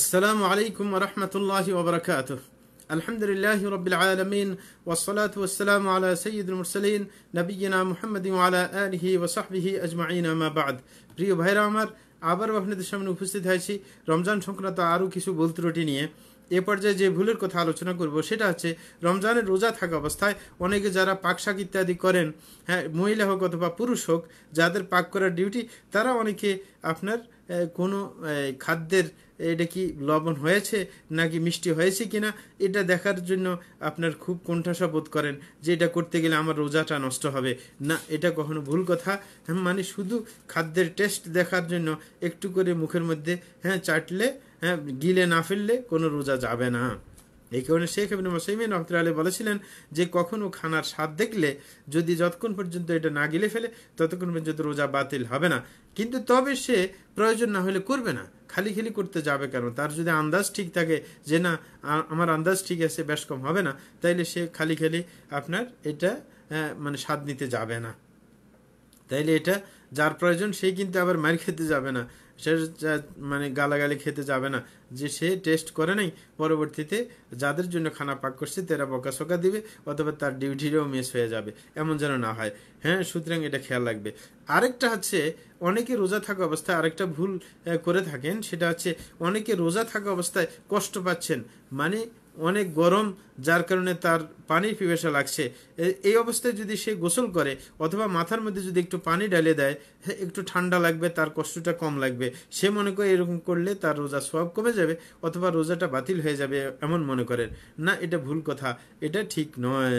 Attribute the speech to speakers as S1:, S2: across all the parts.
S1: আসসালামু আলাইকুম রহমতুল্লাহি ওবরাকাত আলহামদুলিল্লাহ রবিল আলমিন ওসলাত ওসালাম আলা সঈদুল মুরসলিন নবীনা মুহাম্মদ আলা আলহি ওসাহবিহি আজমাইন আমাবাদ প্রিয় ভাইরা আমার আবারও আপনাদের সামনে উপস্থিত হয়েছি রমজান সংক্রান্ত আরও কিছু ভুল ত্রুটি নিয়ে এ পর্যায়ে যে ভুলের কথা আলোচনা করব সেটা হচ্ছে রমজানের রোজা থাকা অবস্থায় অনেকে যারা পাক শাক ইত্যাদি করেন হ্যাঁ মহিলা হোক অথবা পুরুষ হোক যাদের পাক করার ডিউটি তারা অনেকে আপনার কোনো খাদ্যের এটা কি লবণ হয়েছে নাকি মিষ্টি হয়েছে কিনা এটা দেখার জন্য আপনার খুব কণ্ঠাসা বোধ করেন যে এটা করতে গেলে আমার রোজাটা নষ্ট হবে না এটা কখনো ভুল কথা হ্যাঁ মানে শুধু খাদ্যের টেস্ট দেখার জন্য একটু করে মুখের মধ্যে হ্যাঁ চাটলে হ্যাঁ গিলে না ফেললে কোনো রোজা যাবে না এই কারণে শেখ আবিন মোসাইমিন রহমতুল্লাহ আলী বলেছিলেন যে কখনও খানার স্বাদ দেখলে যদি যতক্ষণ পর্যন্ত এটা না গিলে ফেলে ততক্ষণ পর্যন্ত রোজা বাতিল হবে না কিন্তু তবে সে প্রয়োজন না হলে করবে না খালি খালি করতে যাবে কেন তার যদি আন্দাজ ঠিক থাকে যে না আমার আন্দাজ ঠিক আছে বেশ কম হবে না তাইলে সে খালি খালি আপনার এটা মানে স্বাদ নিতে যাবে না তাইলে এটা যার প্রয়োজন সে কিন্তু আবার মার খেতে যাবে না সে মানে গালাগালি খেতে যাবে না যে সে টেস্ট করে নাই পরবর্তীতে যাদের জন্য খানা পাক করছে তারা বকাশোকা দিবে অথবা তার ডিউটিরও মিস হয়ে যাবে এমন যেন না হয় হ্যাঁ সুতরাং এটা খেয়াল রাখবে আরেকটা হচ্ছে অনেকে রোজা থাকা অবস্থায় আরেকটা ভুল করে থাকেন সেটা হচ্ছে অনেকে রোজা থাকা অবস্থায় কষ্ট পাচ্ছেন মানে অনেক গরম যার কারণে তার পানির পিপাসা লাগছে এই অবস্থায় যদি সে গোসল করে অথবা মাথার মধ্যে যদি একটু পানি ডালে দেয় একটু ঠান্ডা লাগবে তার কষ্টটা কম লাগবে সে মনে করে এরকম করলে তার রোজা সব কমে যাবে অথবা রোজাটা বাতিল হয়ে যাবে এমন মনে করেন না এটা ভুল কথা এটা ঠিক নয়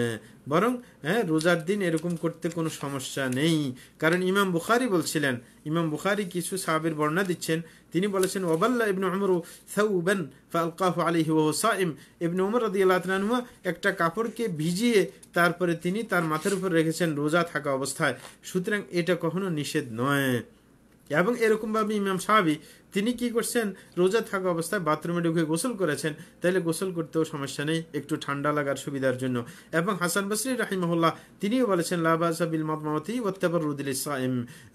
S1: বরং হ্যাঁ রোজার দিন এরকম করতে কোনো সমস্যা নেই কারণ ইমাম বুখারি বলছিলেন ইমাম বুখারি কিছু সাহাবের বর্ণনা দিচ্ছেন তিনি বলেছেন ওবাল্লা ইবনু আমরু সাউবেন ফালকাহু আলহি ও সাইম ইবনু উমর রদি আল্লাহ একটা কাপড়কে ভিজিয়ে তারপরে তিনি তার মাথার উপর রেখেছেন রোজা থাকা অবস্থায় সুতরাং এটা কখনো নিষেধ নয় এবং এরকমভাবে ইমাম সাহাবি তিনি কি করছেন রোজা থাকা অবস্থায় বাথরুমে ঢুকে গোসল করেছেন তাহলে গোসল করতেও সমস্যা নেই একটু ঠান্ডা লাগার সুবিধার জন্য এবং হাসান বসরি রাহিমহল্লা তিনিও বলেছেন লাবাসাবিল মাতমামতি ওত্তাবর রুদিল ইসলাম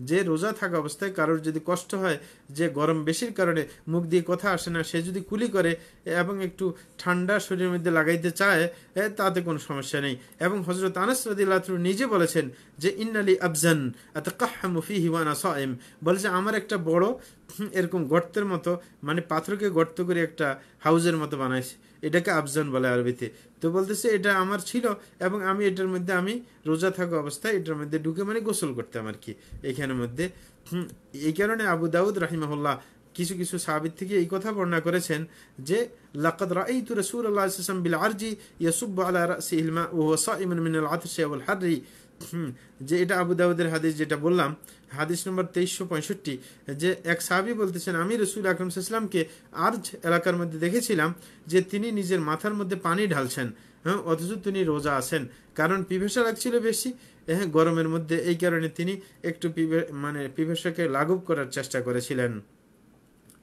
S1: যে রোজা থাকা অবস্থায় কারোর যদি কষ্ট হয় যে গরম বেশির কারণে মুখ দিয়ে কথা আসে না সে যদি কুলি করে এবং একটু ঠান্ডা শরীরের মধ্যে লাগাইতে চায় তাতে কোনো সমস্যা নেই এবং হজরত আনাস রদিল্লাহ নিজে বলেছেন যে ইন্নালি আফজান এত কাহা মুফি হিওয়ানা সাইম বলে আমার একটা বড় এরকম গর্তের মতো মানে পাথরকে গর্ত করে একটা হাউজের মতো বানাইছে এটাকে আফজান বলে আরবিতে তো বলতেছে এটা আমার ছিল এবং আমি এটার মধ্যে আমি রোজা থাকা অবস্থায় এটার মধ্যে ঢুকে মানে গোসল করতাম আর কি এখানের মধ্যে এই কারণে আবু দাউদ রাহিমহল্লা কিছু কিছু সাবিদ থেকে এই কথা বর্ণনা করেছেন যে লাকাদ রাআইতু তুরে সুর আল্লাহ বিল আরজি ইয়াসুব্বু আলা রাসিহিল মিনাল আতশি হারি যে এটা আবু দাউদের হাদিস যেটা বললাম হাদিস নম্বর তেইশশো পঁয়ষট্টি যে এক সাহাবি বলতেছেন আমি রসুল আকরম ইসলামকে আর্জ এলাকার মধ্যে দেখেছিলাম যে তিনি নিজের মাথার মধ্যে পানি ঢালছেন হ্যাঁ অথচ তিনি রোজা আছেন কারণ পিভেসা লাগছিল বেশি হ্যাঁ গরমের মধ্যে এই কারণে তিনি একটু মানে পিভেসাকে লাঘব করার চেষ্টা করেছিলেন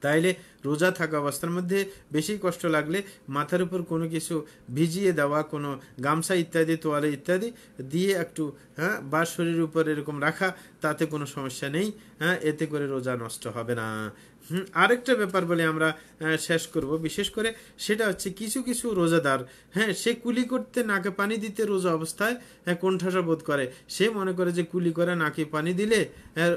S1: তাইলে রোজা থাকা অবস্থার মধ্যে বেশি কষ্ট লাগলে মাথার উপর কোনো কিছু ভিজিয়ে দেওয়া কোনো গামছা ইত্যাদি তোয়ালে ইত্যাদি দিয়ে একটু হ্যাঁ বা শরীরের উপর এরকম রাখা তাতে কোনো সমস্যা নেই হ্যাঁ এতে করে রোজা নষ্ট হবে না হুম আরেকটা ব্যাপার বলে আমরা শেষ করব বিশেষ করে সেটা হচ্ছে কিছু কিছু রোজাদার হ্যাঁ সে কুলি করতে নাকে পানি দিতে রোজা অবস্থায় হ্যাঁ কণ্ঠাসা বোধ করে সে মনে করে যে কুলি করে নাকে পানি দিলে হ্যাঁ,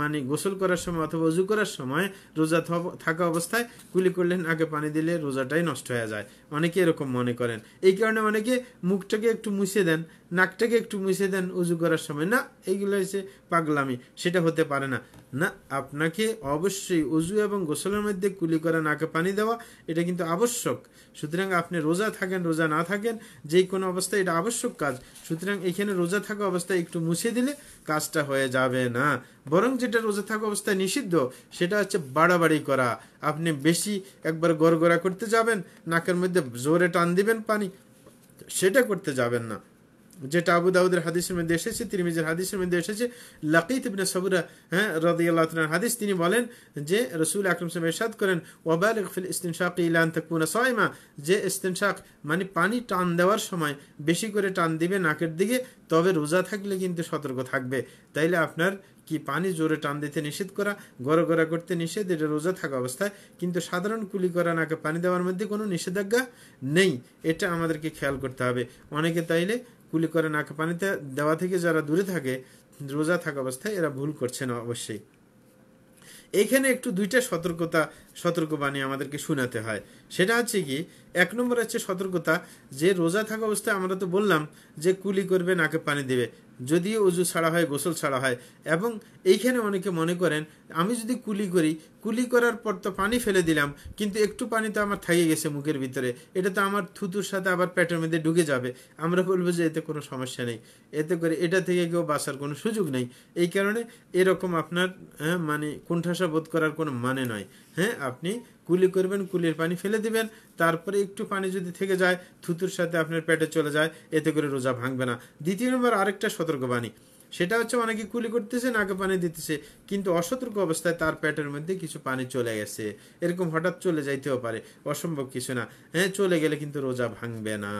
S1: মানে গোসল করার সময় অথবা উজু করার সময় রোজা থাকা অবস্থায় কুলি করলে নাকে পানি দিলে রোজাটাই নষ্ট হয়ে যায় অনেকে এরকম মনে করেন এই কারণে অনেকে মুখটাকে একটু মুছে দেন নাকটাকে একটু মুছে দেন উজু করার সময় না এইগুলো হচ্ছে পাগলামি সেটা হতে পারে না না আপনাকে অবশ্যই অজু এবং গোসলের মধ্যে কুলি করা নাকে পানি দেওয়া এটা কিন্তু আবশ্যক সুতরাং আপনি রোজা থাকেন রোজা না থাকেন যে কোনো অবস্থায় এটা আবশ্যক কাজ সুতরাং এখানে রোজা থাকা অবস্থায় একটু মুছে দিলে কাজটা হয়ে যাবে না বরং যেটা রোজা থাকা অবস্থায় নিষিদ্ধ সেটা হচ্ছে বাড়াবাড়ি করা আপনি বেশি একবার গড়গড়া করতে যাবেন নাকের মধ্যে জোরে টান দিবেন পানি সেটা করতে যাবেন না যেটা আবু দাউদের হাদিসের মধ্যে এসেছে তিরমিজের হাদিসের মধ্যে এসেছে লাকিত ইবনে সাবুরা হ্যাঁ রাদি আল্লাহ হাদিস তিনি বলেন যে রসুল আকরম সাহেব এরশাদ করেন ওয়াবালিক ফিল ইস্তিনশাক ইলান তাকুনা সাইমা যে ইস্তিনশাক মানে পানি টান দেওয়ার সময় বেশি করে টান দিবে নাকের দিকে তবে রোজা থাকলে কিন্তু সতর্ক থাকবে তাইলে আপনার কি পানি জোরে টান দিতে নিষেধ করা গড়া করতে নিষেধ এটা রোজা থাকা অবস্থায় কিন্তু সাধারণ কুলি করা নাকে পানি দেওয়ার মধ্যে কোনো নিষেধাজ্ঞা নেই এটা আমাদেরকে খেয়াল করতে হবে অনেকে তাইলে কুলি করে নাকে পানিতে দেওয়া থেকে যারা দূরে থাকে রোজা থাকা অবস্থায় এরা ভুল করছে না অবশ্যই এইখানে একটু দুইটা সতর্কতা সতর্কবাণী আমাদেরকে শোনাতে হয় সেটা হচ্ছে কি এক নম্বর হচ্ছে সতর্কতা যে রোজা থাকা অবস্থায় আমরা তো বললাম যে কুলি করবে নাকে পানি দেবে যদিও উজু ছাড়া হয় গোসল ছাড়া হয় এবং এইখানে অনেকে মনে করেন আমি যদি কুলি করি কুলি করার পর তো পানি ফেলে দিলাম কিন্তু একটু পানি তো আমার থাকে গেছে মুখের ভিতরে এটা তো আমার থুতুর সাথে আবার পেটের মধ্যে ঢুকে যাবে আমরা বলবো যে এতে কোনো সমস্যা নেই এতে করে এটা থেকে কেউ বাঁচার কোনো সুযোগ নেই এই কারণে এরকম আপনার হ্যাঁ মানে কুণ্ঠাসা বোধ করার কোনো মানে নয় হ্যাঁ আপনি কুলি করবেন কুলির পানি ফেলে দিবেন তারপরে একটু পানি যদি থেকে যায় থুতুর সাথে আপনার পেটে চলে যায় এতে করে রোজা ভাঙবে না দ্বিতীয় নম্বর আরেকটা সতর্কবাণী সেটা হচ্ছে অনেকে কুলি করতেছে নাকে পানি দিতেছে কিন্তু অসতর্ক অবস্থায় তার পেটের মধ্যে কিছু পানি চলে গেছে এরকম হঠাৎ চলে যাইতেও পারে অসম্ভব কিছু না হ্যাঁ চলে গেলে কিন্তু রোজা ভাঙবে না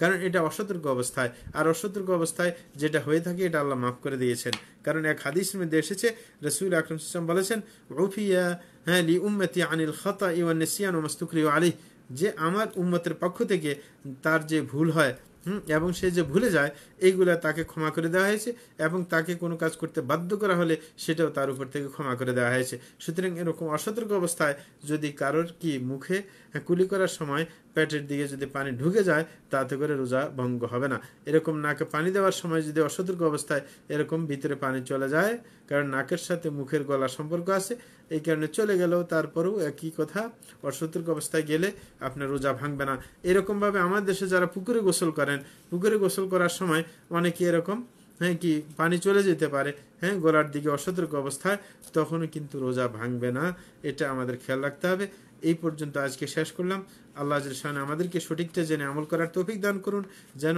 S1: কারণ এটা অসতর্ক অবস্থায় আর অসতর্ক অবস্থায় যেটা হয়ে থাকে এটা আল্লাহ মাফ করে দিয়েছেন কারণ এক হাদিস মধ্যে এসেছে রসুল আকরম বলেছেন রফিয়া হ্যাঁ লি উম্মতি আনিল খতা ইউন নেসিয়ান ও মাস্তুকরি আলী যে আমার উম্মতের পক্ষ থেকে তার যে ভুল হয় হুম এবং সে যে ভুলে যায় এইগুলা তাকে ক্ষমা করে দেওয়া হয়েছে এবং তাকে কোনো কাজ করতে বাধ্য করা হলে সেটাও তার উপর থেকে ক্ষমা করে দেওয়া হয়েছে সুতরাং এরকম অসতর্ক অবস্থায় যদি কারোর কি মুখে কুলি করার সময় পেটের দিকে যদি পানি ঢুকে যায় তাতে করে রোজা ভঙ্গ হবে না এরকম নাকে পানি দেওয়ার সময় যদি অসতর্ক অবস্থায় এরকম ভিতরে পানি চলে যায় কারণ নাকের সাথে মুখের গলা সম্পর্ক আছে এই কারণে চলে গেলেও তারপরেও একই কথা অসতর্ক অবস্থায় গেলে আপনার রোজা ভাঙবে না এরকমভাবে আমার দেশে যারা পুকুরে গোসল করেন পুকুরে গোসল করার সময় অনেকে এরকম হ্যাঁ কি পানি চলে যেতে পারে হ্যাঁ গলার দিকে অসতর্ক অবস্থায় তখনও কিন্তু রোজা ভাঙবে না এটা আমাদের খেয়াল রাখতে হবে এই পর্যন্ত আজকে শেষ করলাম আল্লাহ শাহান আমাদেরকে সঠিকটা জেনে আমল করার তৌফিক দান করুন যেন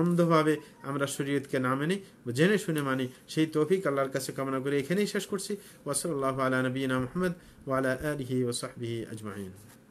S1: অন্ধভাবে আমরা শরীয়তকে না মেনে জেনে শুনে মানি সেই তৌফিক আল্লাহর কাছে কামনা করে এখানেই শেষ করছি ওসল আল্লাহ আলা নবীনা মোহাম্মদ ওয়ালা আলহি ওসাহবিহি আজমাহিন